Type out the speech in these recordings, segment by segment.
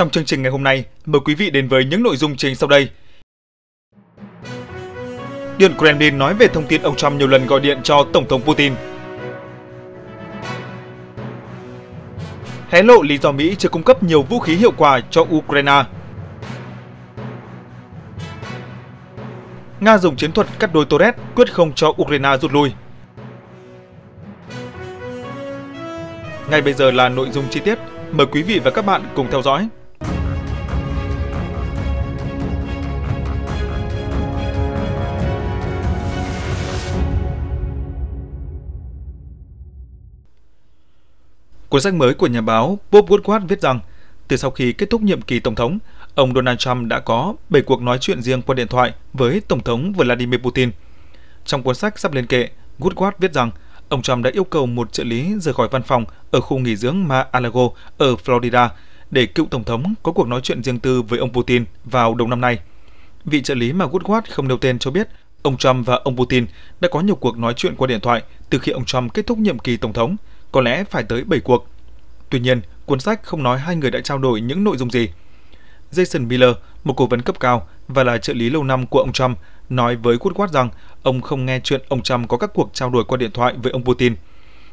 Trong chương trình ngày hôm nay, mời quý vị đến với những nội dung chính sau đây. Điện Kremlin nói về thông tin ông Trump nhiều lần gọi điện cho Tổng thống Putin. Hé lộ lý do Mỹ chưa cung cấp nhiều vũ khí hiệu quả cho Ukraine. Nga dùng chiến thuật cắt đôi Torres quyết không cho Ukraine rút lui. Ngay bây giờ là nội dung chi tiết, mời quý vị và các bạn cùng theo dõi. Cuốn sách mới của nhà báo Bob Woodward viết rằng, từ sau khi kết thúc nhiệm kỳ Tổng thống, ông Donald Trump đã có 7 cuộc nói chuyện riêng qua điện thoại với Tổng thống Vladimir Putin. Trong cuốn sách sắp lên kệ, Woodward viết rằng ông Trump đã yêu cầu một trợ lý rời khỏi văn phòng ở khu nghỉ dưỡng Mar-a-Lago ở Florida để cựu Tổng thống có cuộc nói chuyện riêng tư với ông Putin vào đầu năm nay. Vị trợ lý mà Woodward không nêu tên cho biết ông Trump và ông Putin đã có nhiều cuộc nói chuyện qua điện thoại từ khi ông Trump kết thúc nhiệm kỳ Tổng thống – có lẽ phải tới 7 cuộc. Tuy nhiên, cuốn sách không nói hai người đã trao đổi những nội dung gì. Jason Miller, một cố vấn cấp cao và là trợ lý lâu năm của ông Trump, nói với Woodward rằng ông không nghe chuyện ông Trump có các cuộc trao đổi qua điện thoại với ông Putin.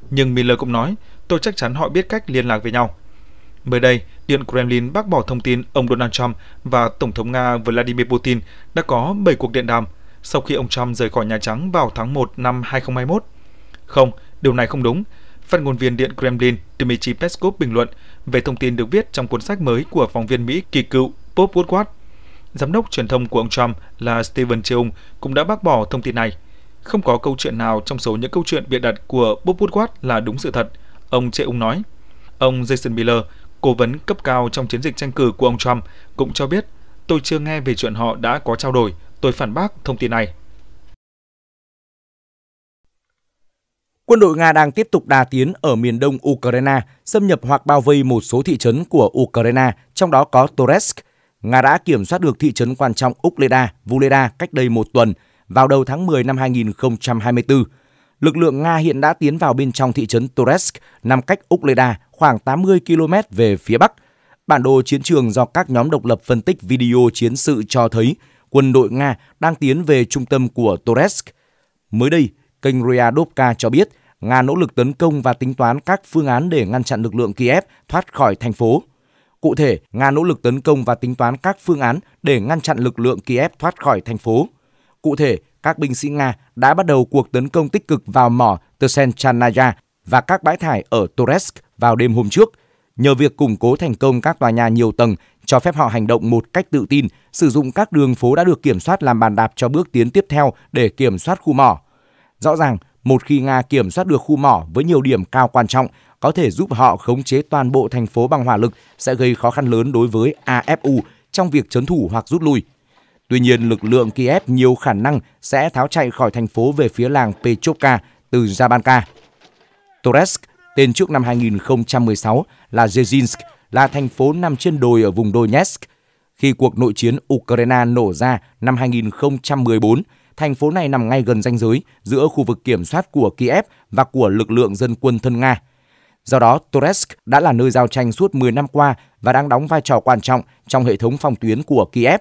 Nhưng Miller cũng nói, tôi chắc chắn họ biết cách liên lạc với nhau. Mới đây, Điện Kremlin bác bỏ thông tin ông Donald Trump và Tổng thống Nga Vladimir Putin đã có 7 cuộc điện đàm sau khi ông Trump rời khỏi Nhà Trắng vào tháng 1 năm 2021. Không, điều này không đúng. Phát ngôn viên Điện Kremlin Dmitry Peskov bình luận về thông tin được viết trong cuốn sách mới của phóng viên Mỹ kỳ cựu Bob Woodward. Giám đốc truyền thông của ông Trump là Stephen Cheung cũng đã bác bỏ thông tin này. Không có câu chuyện nào trong số những câu chuyện bịa đặt của Bob Woodward là đúng sự thật, ông Cheung nói. Ông Jason Miller, cố vấn cấp cao trong chiến dịch tranh cử của ông Trump, cũng cho biết Tôi chưa nghe về chuyện họ đã có trao đổi. Tôi phản bác thông tin này. Quân đội Nga đang tiếp tục đà tiến ở miền đông Ukraine, xâm nhập hoặc bao vây một số thị trấn của Ukraine, trong đó có Toretsk. Nga đã kiểm soát được thị trấn quan trọng Ukleda, Vuleda cách đây một tuần, vào đầu tháng 10 năm 2024. Lực lượng Nga hiện đã tiến vào bên trong thị trấn Toretsk, nằm cách Ukleda khoảng 80 km về phía bắc. Bản đồ chiến trường do các nhóm độc lập phân tích video chiến sự cho thấy quân đội Nga đang tiến về trung tâm của Toretsk. Mới đây, Kênh Ryadovka cho biết Nga nỗ lực tấn công và tính toán các phương án để ngăn chặn lực lượng Kiev thoát khỏi thành phố. Cụ thể, Nga nỗ lực tấn công và tính toán các phương án để ngăn chặn lực lượng Kiev thoát khỏi thành phố. Cụ thể, các binh sĩ Nga đã bắt đầu cuộc tấn công tích cực vào mỏ Tserchanaya và các bãi thải ở Toretsk vào đêm hôm trước, nhờ việc củng cố thành công các tòa nhà nhiều tầng cho phép họ hành động một cách tự tin, sử dụng các đường phố đã được kiểm soát làm bàn đạp cho bước tiến tiếp theo để kiểm soát khu mỏ. Rõ ràng, một khi Nga kiểm soát được khu mỏ với nhiều điểm cao quan trọng, có thể giúp họ khống chế toàn bộ thành phố bằng hỏa lực sẽ gây khó khăn lớn đối với AFU trong việc chấn thủ hoặc rút lui. Tuy nhiên, lực lượng Kiev nhiều khả năng sẽ tháo chạy khỏi thành phố về phía làng Pechovka từ Zabanka. Toretsk, tên trước năm 2016 là Jezinsk, là thành phố nằm trên đồi ở vùng Donetsk. Khi cuộc nội chiến Ukraine nổ ra năm 2014, Thành phố này nằm ngay gần ranh giới giữa khu vực kiểm soát của Kiev và của lực lượng dân quân thân Nga. Do đó, Toretsk đã là nơi giao tranh suốt 10 năm qua và đang đóng vai trò quan trọng trong hệ thống phòng tuyến của Kiev.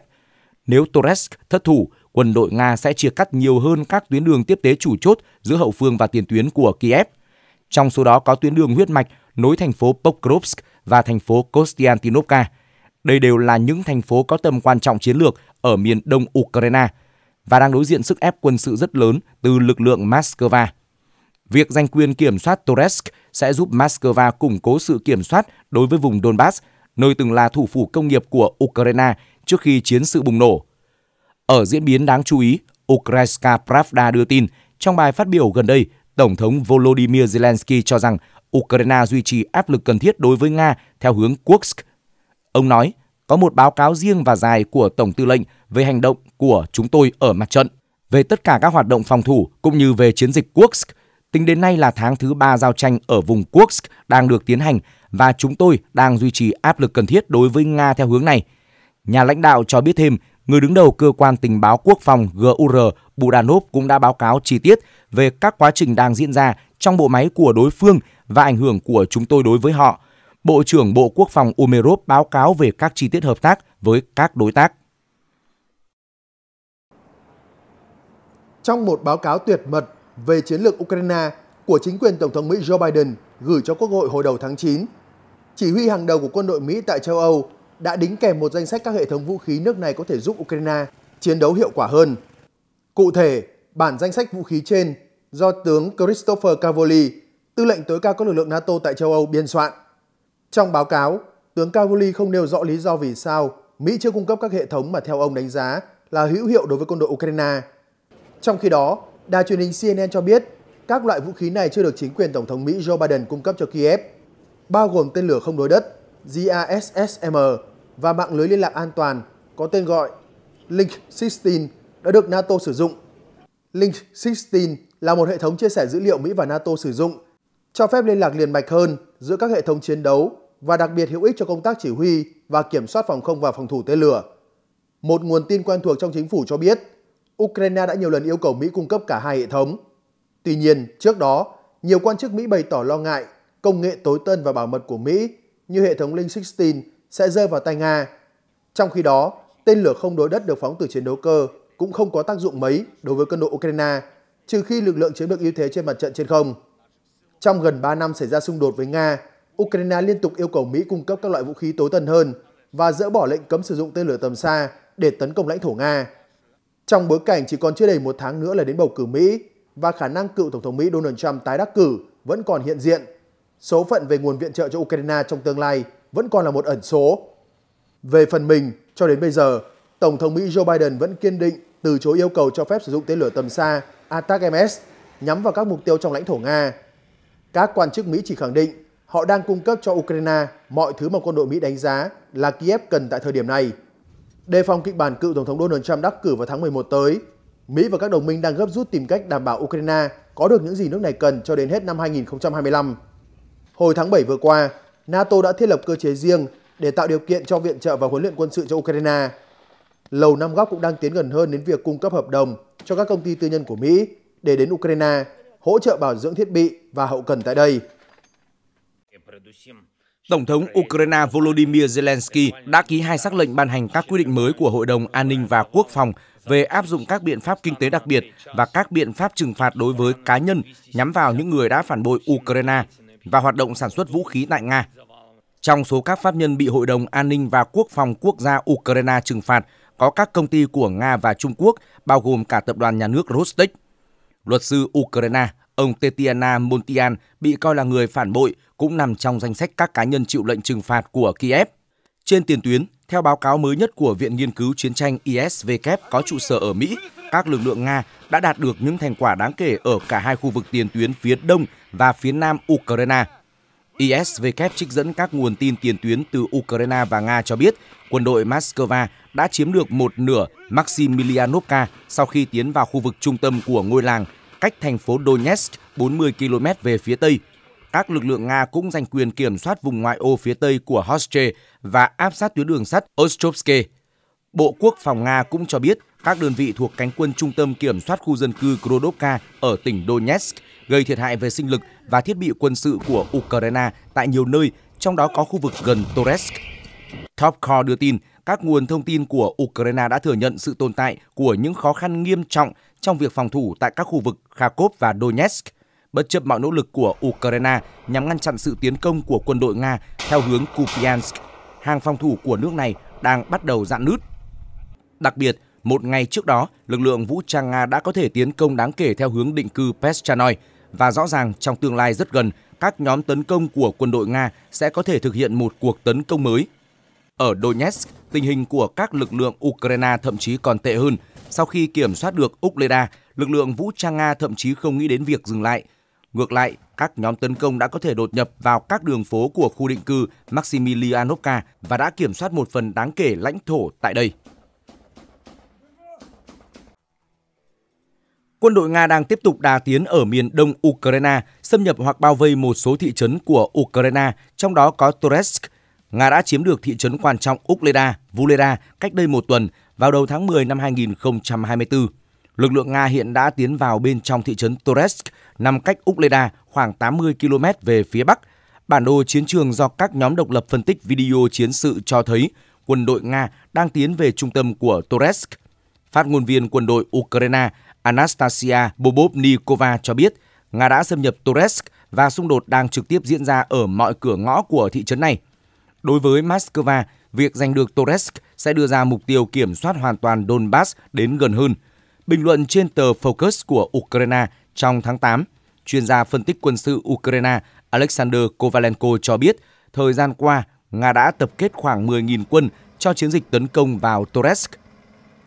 Nếu Toretsk thất thủ, quân đội Nga sẽ chia cắt nhiều hơn các tuyến đường tiếp tế chủ chốt giữa hậu phương và tiền tuyến của Kiev. Trong số đó có tuyến đường huyết mạch nối thành phố Pokrovsk và thành phố Kostiantynivka. Đây đều là những thành phố có tầm quan trọng chiến lược ở miền đông Ukraine – và đang đối diện sức ép quân sự rất lớn từ lực lượng Moscow. Việc giành quyền kiểm soát Toretsk sẽ giúp Moscow củng cố sự kiểm soát đối với vùng Donbass, nơi từng là thủ phủ công nghiệp của Ukraine trước khi chiến sự bùng nổ. Ở diễn biến đáng chú ý, Ukrainska Pravda đưa tin, trong bài phát biểu gần đây, Tổng thống Volodymyr Zelensky cho rằng Ukraine duy trì áp lực cần thiết đối với Nga theo hướng Kursk. Ông nói, có một báo cáo riêng và dài của Tổng tư lệnh về hành động của chúng tôi ở mặt trận, về tất cả các hoạt động phòng thủ cũng như về chiến dịch Kursk. Tính đến nay là tháng thứ ba giao tranh ở vùng Kursk đang được tiến hành và chúng tôi đang duy trì áp lực cần thiết đối với Nga theo hướng này. Nhà lãnh đạo cho biết thêm, người đứng đầu cơ quan tình báo quốc phòng GUR Budanov cũng đã báo cáo chi tiết về các quá trình đang diễn ra trong bộ máy của đối phương và ảnh hưởng của chúng tôi đối với họ – Bộ trưởng Bộ Quốc phòng Umerov báo cáo về các chi tiết hợp tác với các đối tác. Trong một báo cáo tuyệt mật về chiến lược Ukraine của chính quyền Tổng thống Mỹ Joe Biden gửi cho Quốc hội hồi đầu tháng 9, chỉ huy hàng đầu của quân đội Mỹ tại châu Âu đã đính kèm một danh sách các hệ thống vũ khí nước này có thể giúp Ukraine chiến đấu hiệu quả hơn. Cụ thể, bản danh sách vũ khí trên do tướng Christopher Cavoli, tư lệnh tối cao các lực lượng NATO tại châu Âu biên soạn trong báo cáo, tướng Cavoli không nêu rõ lý do vì sao Mỹ chưa cung cấp các hệ thống mà theo ông đánh giá là hữu hiệu đối với quân đội Ukraine. Trong khi đó, đài truyền hình CNN cho biết các loại vũ khí này chưa được chính quyền Tổng thống Mỹ Joe Biden cung cấp cho Kiev, bao gồm tên lửa không đối đất GASSM và mạng lưới liên lạc an toàn có tên gọi Link 16 đã được NATO sử dụng. Link 16 là một hệ thống chia sẻ dữ liệu Mỹ và NATO sử dụng cho phép liên lạc liền mạch hơn giữa các hệ thống chiến đấu và đặc biệt hữu ích cho công tác chỉ huy và kiểm soát phòng không và phòng thủ tên lửa. Một nguồn tin quen thuộc trong chính phủ cho biết, Ukraine đã nhiều lần yêu cầu Mỹ cung cấp cả hai hệ thống. Tuy nhiên, trước đó, nhiều quan chức Mỹ bày tỏ lo ngại công nghệ tối tân và bảo mật của Mỹ như hệ thống Link 16 sẽ rơi vào tay Nga. Trong khi đó, tên lửa không đối đất được phóng từ chiến đấu cơ cũng không có tác dụng mấy đối với quân đội Ukraine, trừ khi lực lượng chiếm được ưu thế trên mặt trận trên không. Trong gần 3 năm xảy ra xung đột với Nga, Ukraine liên tục yêu cầu Mỹ cung cấp các loại vũ khí tối tân hơn và dỡ bỏ lệnh cấm sử dụng tên lửa tầm xa để tấn công lãnh thổ Nga. Trong bối cảnh chỉ còn chưa đầy một tháng nữa là đến bầu cử Mỹ và khả năng cựu Tổng thống Mỹ Donald Trump tái đắc cử vẫn còn hiện diện, số phận về nguồn viện trợ cho Ukraine trong tương lai vẫn còn là một ẩn số. Về phần mình, cho đến bây giờ, Tổng thống Mỹ Joe Biden vẫn kiên định từ chối yêu cầu cho phép sử dụng tên lửa tầm xa ATACMS nhắm vào các mục tiêu trong lãnh thổ Nga. Các quan chức Mỹ chỉ khẳng định họ đang cung cấp cho Ukraine mọi thứ mà quân đội Mỹ đánh giá là Kiev cần tại thời điểm này. Đề phòng kịch bản cựu Tổng thống Donald Trump đắc cử vào tháng 11 tới, Mỹ và các đồng minh đang gấp rút tìm cách đảm bảo Ukraine có được những gì nước này cần cho đến hết năm 2025. Hồi tháng 7 vừa qua, NATO đã thiết lập cơ chế riêng để tạo điều kiện cho viện trợ và huấn luyện quân sự cho Ukraine. Lầu Năm Góc cũng đang tiến gần hơn đến việc cung cấp hợp đồng cho các công ty tư nhân của Mỹ để đến Ukraine hỗ trợ bảo dưỡng thiết bị và hậu cần tại đây. Tổng thống Ukraine Volodymyr Zelensky đã ký hai sắc lệnh ban hành các quy định mới của Hội đồng An ninh và Quốc phòng về áp dụng các biện pháp kinh tế đặc biệt và các biện pháp trừng phạt đối với cá nhân nhắm vào những người đã phản bội Ukraine và hoạt động sản xuất vũ khí tại Nga. Trong số các pháp nhân bị Hội đồng An ninh và Quốc phòng quốc gia Ukraine trừng phạt có các công ty của Nga và Trung Quốc, bao gồm cả tập đoàn nhà nước Rostec. Luật sư Ukraine, ông Tetiana Montian bị coi là người phản bội cũng nằm trong danh sách các cá nhân chịu lệnh trừng phạt của Kiev. Trên tiền tuyến, theo báo cáo mới nhất của Viện Nghiên cứu Chiến tranh ISW có trụ sở ở Mỹ, các lực lượng Nga đã đạt được những thành quả đáng kể ở cả hai khu vực tiền tuyến phía đông và phía nam Ukraine. ISW trích dẫn các nguồn tin tiền tuyến từ Ukraine và Nga cho biết quân đội Moscow đã chiếm được một nửa Maximilianovka sau khi tiến vào khu vực trung tâm của ngôi làng cách thành phố Donetsk 40 km về phía tây. Các lực lượng Nga cũng giành quyền kiểm soát vùng ngoại ô phía tây của Hoste và áp sát tuyến đường sắt Ostrovsky. Bộ Quốc phòng Nga cũng cho biết các đơn vị thuộc cánh quân trung tâm kiểm soát khu dân cư Krodovka ở tỉnh Donetsk gây thiệt hại về sinh lực và thiết bị quân sự của Ukraine tại nhiều nơi, trong đó có khu vực gần Toretsk. Topcore đưa tin các nguồn thông tin của Ukraine đã thừa nhận sự tồn tại của những khó khăn nghiêm trọng trong việc phòng thủ tại các khu vực Kharkov và Donetsk, bất chấp mọi nỗ lực của Ukraine nhằm ngăn chặn sự tiến công của quân đội Nga theo hướng Kupiansk. Hàng phòng thủ của nước này đang bắt đầu dạn nứt. Đặc biệt, một ngày trước đó, lực lượng vũ trang Nga đã có thể tiến công đáng kể theo hướng định cư Peschanoi và rõ ràng trong tương lai rất gần, các nhóm tấn công của quân đội Nga sẽ có thể thực hiện một cuộc tấn công mới ở Donetsk, tình hình của các lực lượng Ukraine thậm chí còn tệ hơn. Sau khi kiểm soát được Ukleda, lực lượng vũ trang Nga thậm chí không nghĩ đến việc dừng lại. Ngược lại, các nhóm tấn công đã có thể đột nhập vào các đường phố của khu định cư Maximilianovka và đã kiểm soát một phần đáng kể lãnh thổ tại đây. Quân đội Nga đang tiếp tục đà tiến ở miền đông Ukraine, xâm nhập hoặc bao vây một số thị trấn của Ukraine, trong đó có Toretsk, Nga đã chiếm được thị trấn quan trọng Ukleda, Vuleda cách đây một tuần vào đầu tháng 10 năm 2024. Lực lượng Nga hiện đã tiến vào bên trong thị trấn Toresk, nằm cách Ukleda khoảng 80 km về phía bắc. Bản đồ chiến trường do các nhóm độc lập phân tích video chiến sự cho thấy quân đội Nga đang tiến về trung tâm của Toresk. Phát ngôn viên quân đội Ukraine Anastasia Bobovnikova cho biết Nga đã xâm nhập Toresk và xung đột đang trực tiếp diễn ra ở mọi cửa ngõ của thị trấn này – Đối với Moscow, việc giành được Toretsk sẽ đưa ra mục tiêu kiểm soát hoàn toàn Donbass đến gần hơn. Bình luận trên tờ Focus của Ukraine trong tháng 8, chuyên gia phân tích quân sự Ukraine Alexander Kovalenko cho biết, thời gian qua, Nga đã tập kết khoảng 10.000 quân cho chiến dịch tấn công vào Toretsk.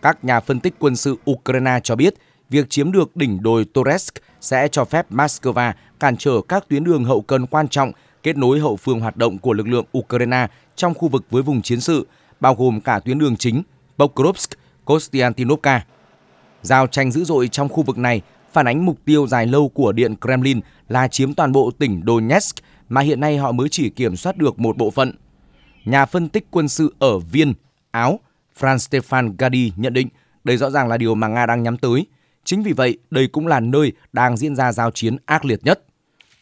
Các nhà phân tích quân sự Ukraine cho biết, việc chiếm được đỉnh đồi Toretsk sẽ cho phép Moscow cản trở các tuyến đường hậu cần quan trọng kết nối hậu phương hoạt động của lực lượng Ukraine trong khu vực với vùng chiến sự, bao gồm cả tuyến đường chính Pokrovsk, Kostiantinovka. Giao tranh dữ dội trong khu vực này phản ánh mục tiêu dài lâu của Điện Kremlin là chiếm toàn bộ tỉnh Donetsk mà hiện nay họ mới chỉ kiểm soát được một bộ phận. Nhà phân tích quân sự ở Viên, Áo, Franz Stefan Gadi nhận định đây rõ ràng là điều mà Nga đang nhắm tới. Chính vì vậy, đây cũng là nơi đang diễn ra giao chiến ác liệt nhất.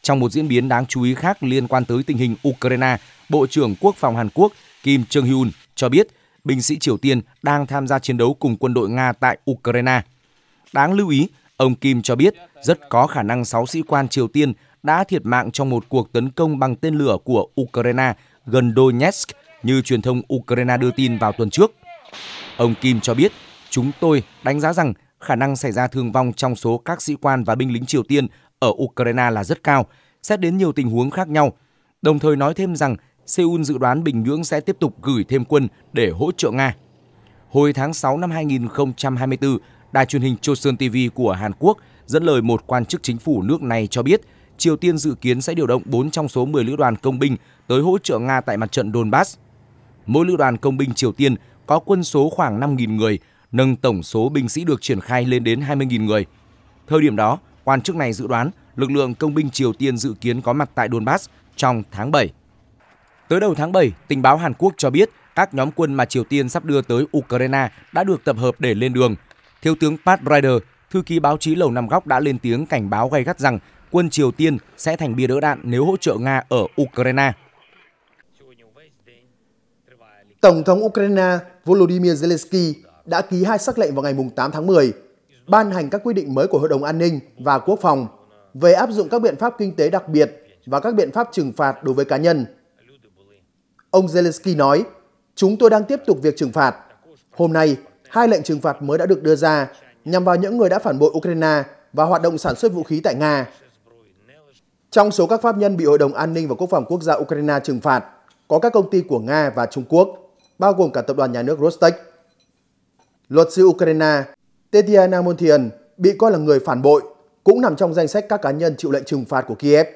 Trong một diễn biến đáng chú ý khác liên quan tới tình hình Ukraine, Bộ trưởng Quốc phòng Hàn Quốc Kim Jong Hyun cho biết binh sĩ Triều Tiên đang tham gia chiến đấu cùng quân đội Nga tại Ukraine. Đáng lưu ý, ông Kim cho biết rất có khả năng 6 sĩ quan Triều Tiên đã thiệt mạng trong một cuộc tấn công bằng tên lửa của Ukraine gần Donetsk như truyền thông Ukraine đưa tin vào tuần trước. Ông Kim cho biết, chúng tôi đánh giá rằng khả năng xảy ra thương vong trong số các sĩ quan và binh lính Triều Tiên ở Ukraine là rất cao, xét đến nhiều tình huống khác nhau. Đồng thời nói thêm rằng Seoul dự đoán Bình Nhưỡng sẽ tiếp tục gửi thêm quân để hỗ trợ Nga. Hồi tháng 6 năm 2024, đài truyền hình Chosun TV của Hàn Quốc dẫn lời một quan chức chính phủ nước này cho biết Triều Tiên dự kiến sẽ điều động 4 trong số 10 lữ đoàn công binh tới hỗ trợ Nga tại mặt trận Donbass. Mỗi lữ đoàn công binh Triều Tiên có quân số khoảng 5.000 người, nâng tổng số binh sĩ được triển khai lên đến 20.000 người. Thời điểm đó, Quan chức này dự đoán lực lượng công binh Triều Tiên dự kiến có mặt tại Donbass trong tháng 7. Tới đầu tháng 7, tình báo Hàn Quốc cho biết các nhóm quân mà Triều Tiên sắp đưa tới Ukraine đã được tập hợp để lên đường. Thiếu tướng Pat Ryder, thư ký báo chí Lầu Năm Góc đã lên tiếng cảnh báo gay gắt rằng quân Triều Tiên sẽ thành bia đỡ đạn nếu hỗ trợ Nga ở Ukraine. Tổng thống Ukraine Volodymyr Zelensky đã ký hai sắc lệnh vào ngày 8 tháng 10 ban hành các quy định mới của Hội đồng An ninh và Quốc phòng về áp dụng các biện pháp kinh tế đặc biệt và các biện pháp trừng phạt đối với cá nhân. Ông Zelensky nói, chúng tôi đang tiếp tục việc trừng phạt. Hôm nay, hai lệnh trừng phạt mới đã được đưa ra nhằm vào những người đã phản bội Ukraine và hoạt động sản xuất vũ khí tại Nga. Trong số các pháp nhân bị Hội đồng An ninh và Quốc phòng Quốc gia Ukraine trừng phạt, có các công ty của Nga và Trung Quốc, bao gồm cả tập đoàn nhà nước Rostec. Luật sư Ukraine Tetiana Montian bị coi là người phản bội, cũng nằm trong danh sách các cá nhân chịu lệnh trừng phạt của Kiev.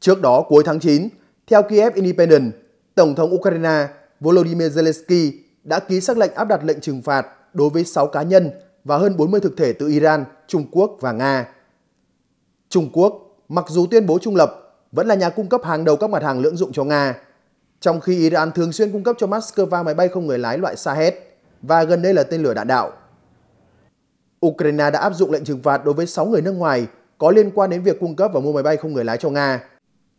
Trước đó cuối tháng 9, theo Kiev Independent, Tổng thống Ukraine Volodymyr Zelensky đã ký xác lệnh áp đặt lệnh trừng phạt đối với 6 cá nhân và hơn 40 thực thể từ Iran, Trung Quốc và Nga. Trung Quốc, mặc dù tuyên bố trung lập, vẫn là nhà cung cấp hàng đầu các mặt hàng lưỡng dụng cho Nga, trong khi Iran thường xuyên cung cấp cho Moscow máy bay không người lái loại Shahed và gần đây là tên lửa đạn đạo. Ukraine đã áp dụng lệnh trừng phạt đối với 6 người nước ngoài có liên quan đến việc cung cấp và mua máy bay không người lái cho Nga.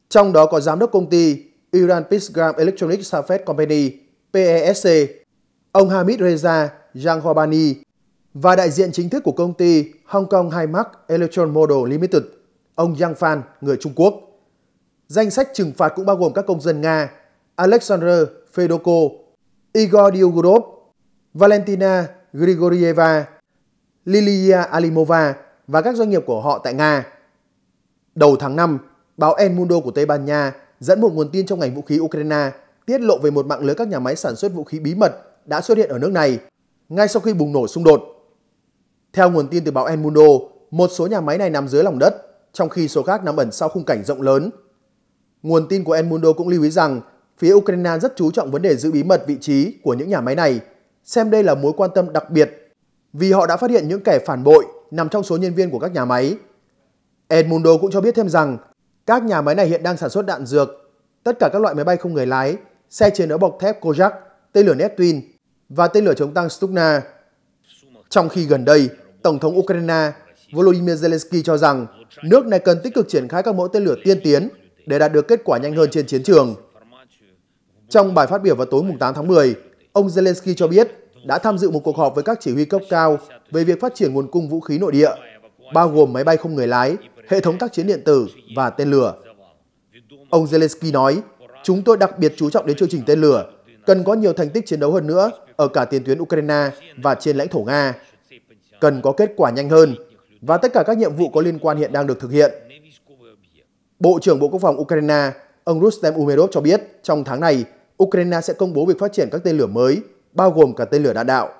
Trong đó có giám đốc công ty Iran Pisgram Electronic Safet Company, PESC, ông Hamid Reza Janghobani và đại diện chính thức của công ty Hong Kong Highmark Electron Model Limited, ông Yang Fan, người Trung Quốc. Danh sách trừng phạt cũng bao gồm các công dân Nga Alexander Fedorko, Igor Diogorov, Valentina Grigorieva, Lilia Alimova và các doanh nghiệp của họ tại Nga. Đầu tháng 5, báo El Mundo của Tây Ban Nha dẫn một nguồn tin trong ngành vũ khí Ukraine tiết lộ về một mạng lưới các nhà máy sản xuất vũ khí bí mật đã xuất hiện ở nước này ngay sau khi bùng nổ xung đột. Theo nguồn tin từ báo El Mundo, một số nhà máy này nằm dưới lòng đất, trong khi số khác nằm ẩn sau khung cảnh rộng lớn. Nguồn tin của El Mundo cũng lưu ý rằng phía Ukraine rất chú trọng vấn đề giữ bí mật vị trí của những nhà máy này, xem đây là mối quan tâm đặc biệt vì họ đã phát hiện những kẻ phản bội nằm trong số nhân viên của các nhà máy. Edmundo cũng cho biết thêm rằng các nhà máy này hiện đang sản xuất đạn dược, tất cả các loại máy bay không người lái, xe chiến đấu bọc thép Kojak, tên lửa Neptune và tên lửa chống tăng Stugna. Trong khi gần đây, Tổng thống Ukraine Volodymyr Zelensky cho rằng nước này cần tích cực triển khai các mẫu tên lửa tiên tiến để đạt được kết quả nhanh hơn trên chiến trường. Trong bài phát biểu vào tối 8 tháng 10, ông Zelensky cho biết đã tham dự một cuộc họp với các chỉ huy cấp cao về việc phát triển nguồn cung vũ khí nội địa, bao gồm máy bay không người lái, hệ thống tác chiến điện tử và tên lửa. Ông Zelensky nói, chúng tôi đặc biệt chú trọng đến chương trình tên lửa, cần có nhiều thành tích chiến đấu hơn nữa ở cả tiền tuyến Ukraine và trên lãnh thổ Nga, cần có kết quả nhanh hơn và tất cả các nhiệm vụ có liên quan hiện đang được thực hiện. Bộ trưởng Bộ Quốc phòng Ukraine, ông Rustem Umerov cho biết trong tháng này, Ukraine sẽ công bố việc phát triển các tên lửa mới bao gồm cả tên lửa đạn đạo